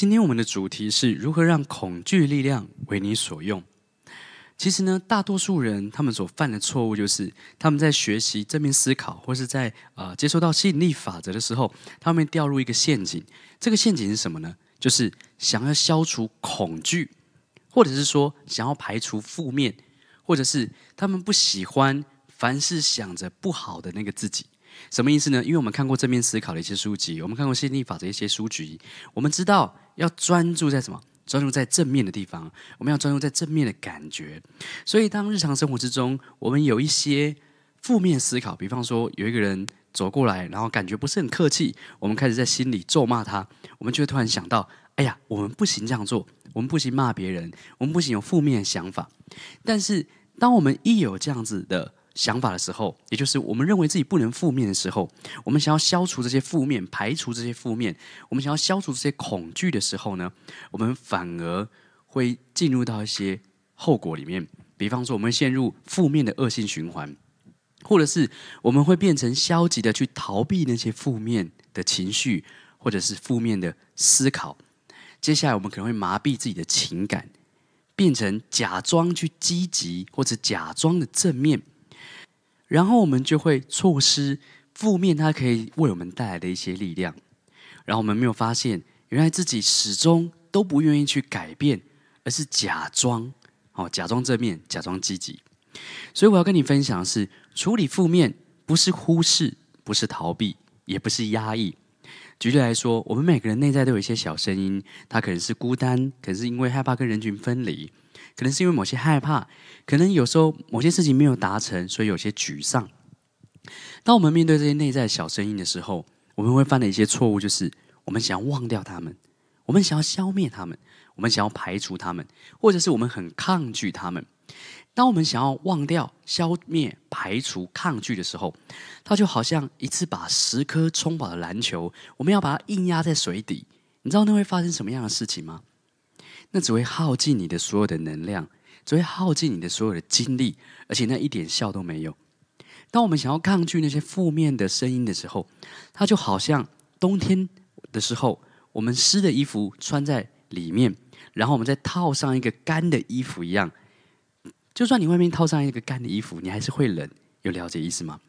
今天我们的主题是如何让恐惧力量为你所用。其实呢，大多数人他们所犯的错误就是，他们在学习正面思考，或是在啊接收到吸引力法则的时候，他们掉入一个陷阱。这个陷阱是什么呢？就是想要消除恐惧，或者是说想要排除负面，或者是他们不喜欢凡是想着不好的那个自己。什么意思呢？因为我们看过正面思考的一些书籍，我们看过吸引力法则一些书籍，我们知道要专注在什么？专注在正面的地方。我们要专注在正面的感觉。所以，当日常生活之中，我们有一些负面思考，比方说有一个人走过来，然后感觉不是很客气，我们开始在心里咒骂他，我们就会突然想到：哎呀，我们不行这样做，我们不行骂别人，我们不行有负面想法。但是，当我们一有这样子的，想法的时候，也就是我们认为自己不能负面的时候，我们想要消除这些负面、排除这些负面，我们想要消除这些恐惧的时候呢，我们反而会进入到一些后果里面。比方说，我们陷入负面的恶性循环，或者是我们会变成消极的去逃避那些负面的情绪，或者是负面的思考。接下来，我们可能会麻痹自己的情感，变成假装去积极，或者假装的正面。然后我们就会错失负面它可以为我们带来的一些力量，然后我们没有发现，原来自己始终都不愿意去改变，而是假装，哦，假装正面，假装积极。所以我要跟你分享的是，处理负面不是忽视，不是逃避，也不是压抑。举例来说，我们每个人内在都有一些小声音，它可能是孤单，可能是因为害怕跟人群分离。可能是因为某些害怕，可能有时候某些事情没有达成，所以有些沮丧。当我们面对这些内在小声音的时候，我们会犯的一些错误就是，我们想要忘掉他们，我们想要消灭他们，我们想要排除他们，或者是我们很抗拒他们。当我们想要忘掉、消灭、排除、抗拒的时候，它就好像一次把十颗充饱的篮球，我们要把它硬压在水底。你知道那会发生什么样的事情吗？那只会耗尽你的所有的能量，只会耗尽你的所有的精力，而且那一点效都没有。当我们想要抗拒那些负面的声音的时候，它就好像冬天的时候，我们湿的衣服穿在里面，然后我们再套上一个干的衣服一样。就算你外面套上一个干的衣服，你还是会冷。有了解意思吗？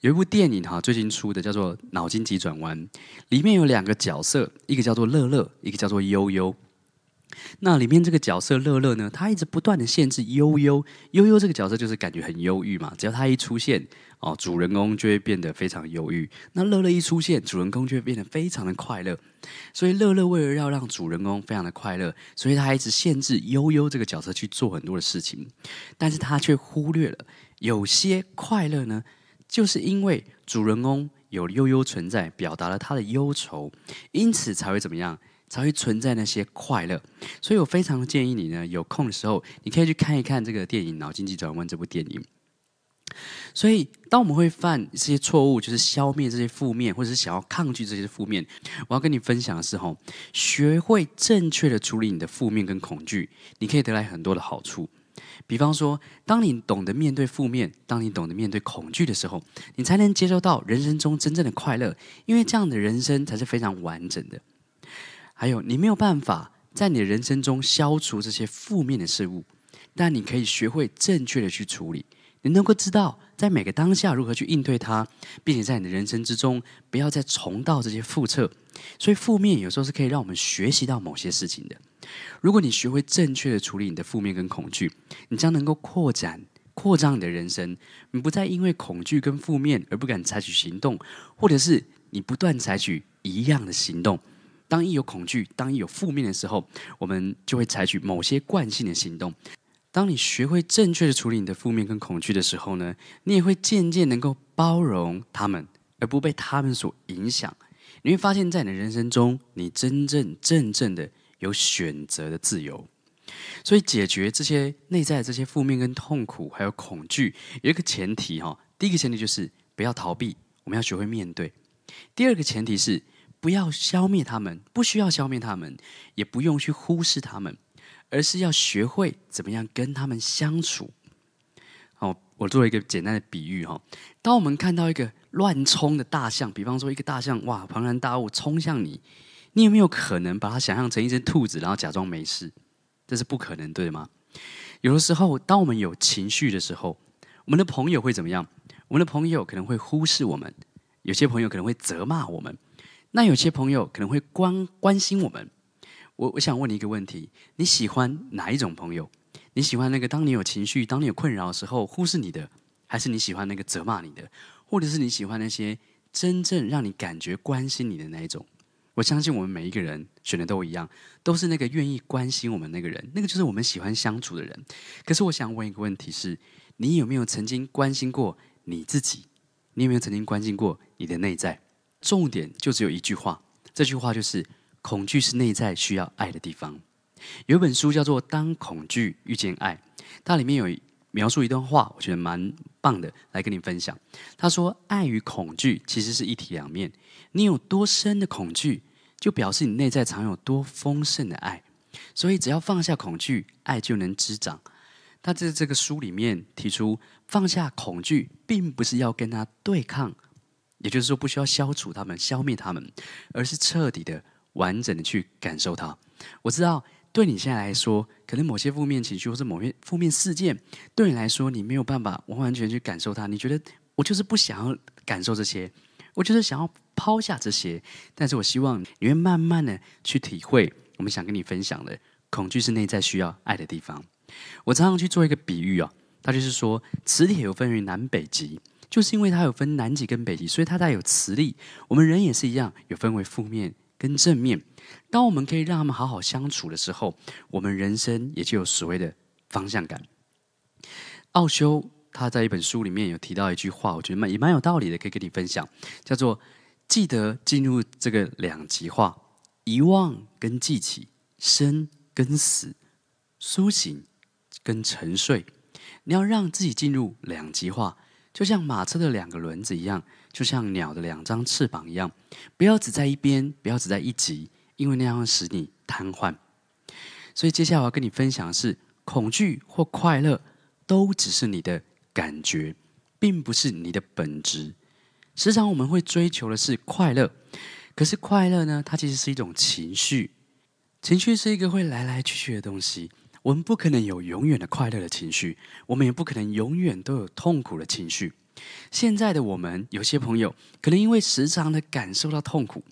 有一部电影哈，最近出的叫做《脑筋急转弯》，里面有两个角色，一个叫做乐乐，一个叫做悠悠。那里面这个角色乐乐呢，他一直不断的限制悠悠悠悠这个角色，就是感觉很忧郁嘛。只要他一出现哦，主人公就会变得非常忧郁。那乐乐一出现，主人公就会变得非常的快乐。所以乐乐为了要让主人公非常的快乐，所以他一直限制悠悠这个角色去做很多的事情，但是他却忽略了有些快乐呢，就是因为主人公有悠悠存在，表达了他的忧愁，因此才会怎么样？才会存在那些快乐，所以我非常建议你呢，有空的时候，你可以去看一看这个电影《脑筋急转弯》这部电影。所以，当我们会犯一些错误，就是消灭这些负面，或者是想要抗拒这些负面，我要跟你分享的是：吼，学会正确的处理你的负面跟恐惧，你可以得来很多的好处。比方说，当你懂得面对负面，当你懂得面对恐惧的时候，你才能接收到人生中真正的快乐，因为这样的人生才是非常完整的。还有，你没有办法在你的人生中消除这些负面的事物，但你可以学会正确的去处理。你能够知道在每个当下如何去应对它，并且在你的人生之中不要再重蹈这些覆辙。所以，负面有时候是可以让我们学习到某些事情的。如果你学会正确的处理你的负面跟恐惧，你将能够扩展、扩张你的人生。你不再因为恐惧跟负面而不敢采取行动，或者是你不断采取一样的行动。当一有恐惧，当一有负面的时候，我们就会采取某些惯性的行动。当你学会正确的处理你的负面跟恐惧的时候呢，你也会渐渐能够包容他们，而不被他们所影响。你会发现在你的人生中，你真正真正的有选择的自由。所以，解决这些内在的这些负面跟痛苦，还有恐惧，有一个前提哈。第一个前提就是不要逃避，我们要学会面对。第二个前提是。不要消灭他们，不需要消灭他们，也不用去忽视他们，而是要学会怎么样跟他们相处。好，我做一个简单的比喻哈。当我们看到一个乱冲的大象，比方说一个大象哇，庞然大物冲向你，你有没有可能把它想象成一只兔子，然后假装没事？这是不可能，对吗？有的时候，当我们有情绪的时候，我们的朋友会怎么样？我们的朋友可能会忽视我们，有些朋友可能会责骂我们。那有些朋友可能会关关心我们，我我想问你一个问题：你喜欢哪一种朋友？你喜欢那个当你有情绪、当你有困扰的时候忽视你的，还是你喜欢那个责骂你的，或者是你喜欢那些真正让你感觉关心你的那一种？我相信我们每一个人选的都一样，都是那个愿意关心我们那个人，那个就是我们喜欢相处的人。可是我想问一个问题：是你有没有曾经关心过你自己？你有没有曾经关心过你的内在？重点就只有一句话，这句话就是：恐惧是内在需要爱的地方。有一本书叫做《当恐惧遇见爱》，它里面有描述一段话，我觉得蛮棒的，来跟你分享。他说：“爱与恐惧其实是一体两面，你有多深的恐惧，就表示你内在藏有多丰盛的爱。所以，只要放下恐惧，爱就能滋长。”他在这这个书里面提出，放下恐惧，并不是要跟他对抗。也就是说，不需要消除他们、消灭他们，而是彻底的、完整的去感受它。我知道，对你现在来说，可能某些负面情绪或者某些负面事件，对你来说，你没有办法完完全去感受它。你觉得，我就是不想要感受这些，我就是想要抛下这些。但是我希望你会慢慢的去体会，我们想跟你分享的，恐惧是内在需要爱的地方。我常常去做一个比喻啊，它就是说，磁铁有分于南北极。就是因为它有分南极跟北极，所以它带有磁力。我们人也是一样，有分为负面跟正面。当我们可以让他们好好相处的时候，我们人生也就有所谓的方向感。奥修他在一本书里面有提到一句话，我觉得蛮也蛮有道理的，可以跟你分享，叫做“记得进入这个两极化，遗忘跟记起，生跟死，苏醒跟沉睡，你要让自己进入两极化。”就像马车的两个轮子一样，就像鸟的两张翅膀一样，不要只在一边，不要只在一极，因为那样会使你瘫痪。所以接下来我要跟你分享的是，恐惧或快乐都只是你的感觉，并不是你的本质。时常我们会追求的是快乐，可是快乐呢？它其实是一种情绪，情绪是一个会来来去去的东西。我们不可能有永远的快乐的情绪，我们也不可能永远都有痛苦的情绪。现在的我们，有些朋友可能因为时常的感受到痛苦，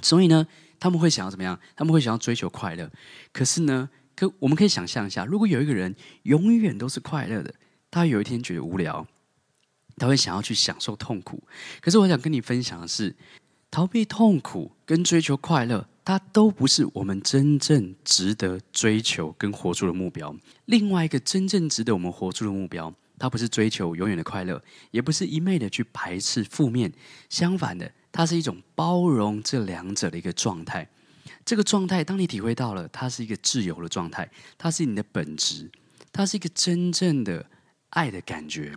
所以呢，他们会想要怎么样？他们会想要追求快乐。可是呢，可我们可以想象一下，如果有一个人永远都是快乐的，他有一天觉得无聊，他会想要去享受痛苦。可是我想跟你分享的是。逃避痛苦跟追求快乐，它都不是我们真正值得追求跟活出的目标。另外一个真正值得我们活出的目标，它不是追求永远的快乐，也不是一昧的去排斥负面。相反的，它是一种包容这两者的一个状态。这个状态，当你体会到了，它是一个自由的状态，它是你的本质，它是一个真正的爱的感觉。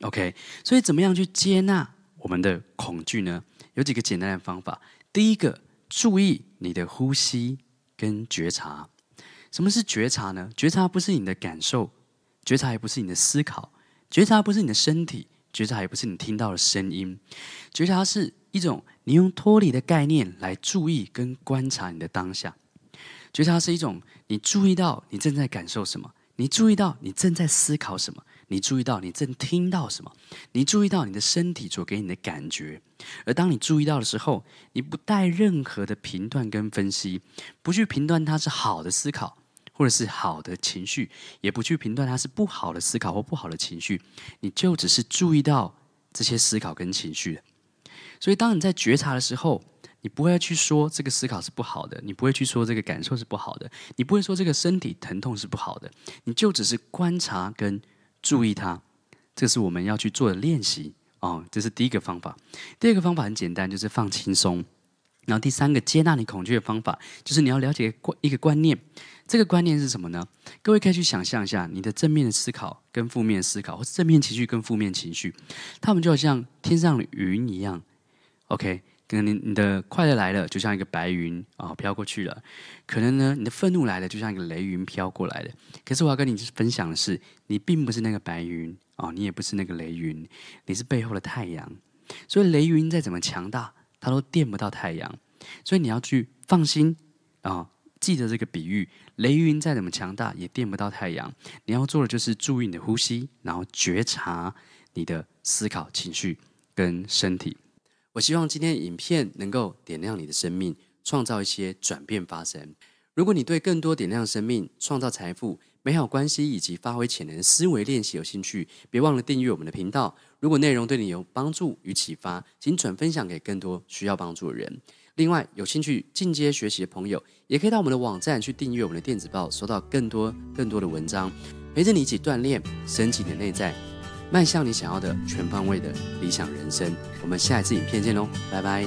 OK，所以怎么样去接纳我们的恐惧呢？有几个简单的方法。第一个，注意你的呼吸跟觉察。什么是觉察呢？觉察不是你的感受，觉察也不是你的思考，觉察不是你的身体，觉察也不是你听到的声音。觉察是一种你用脱离的概念来注意跟观察你的当下。觉察是一种你注意到你正在感受什么，你注意到你正在思考什么。你注意到你正听到什么？你注意到你的身体所给你的感觉。而当你注意到的时候，你不带任何的评断跟分析，不去评断它是好的思考或者是好的情绪，也不去评断它是不好的思考或不好的情绪。你就只是注意到这些思考跟情绪。所以，当你在觉察的时候，你不会去说这个思考是不好的，你不会去说这个感受是不好的，你不会说这个身体疼痛是不好的。你就只是观察跟。注意它，这是我们要去做的练习哦，这是第一个方法。第二个方法很简单，就是放轻松。然后第三个接纳你恐惧的方法，就是你要了解观一个观念。这个观念是什么呢？各位可以去想象一下，你的正面的思考跟负面思考，或是正面情绪跟负面情绪，他们就好像天上的云一样。OK。能你你的快乐来了，就像一个白云啊飘过去了。可能呢，你的愤怒来了，就像一个雷云飘过来的。可是我要跟你分享的是，你并不是那个白云啊，你也不是那个雷云，你是背后的太阳。所以雷云再怎么强大，它都电不到太阳。所以你要去放心啊，记得这个比喻：雷云再怎么强大，也电不到太阳。你要做的就是注意你的呼吸，然后觉察你的思考、情绪跟身体。我希望今天影片能够点亮你的生命，创造一些转变发生。如果你对更多点亮生命、创造财富、美好关系以及发挥潜能的思维练习有兴趣，别忘了订阅我们的频道。如果内容对你有帮助与启发，请转分享给更多需要帮助的人。另外，有兴趣进阶学习的朋友，也可以到我们的网站去订阅我们的电子报，收到更多更多的文章，陪着你一起锻炼、升级你的内在。迈向你想要的全方位的理想人生，我们下一次影片见喽，拜拜。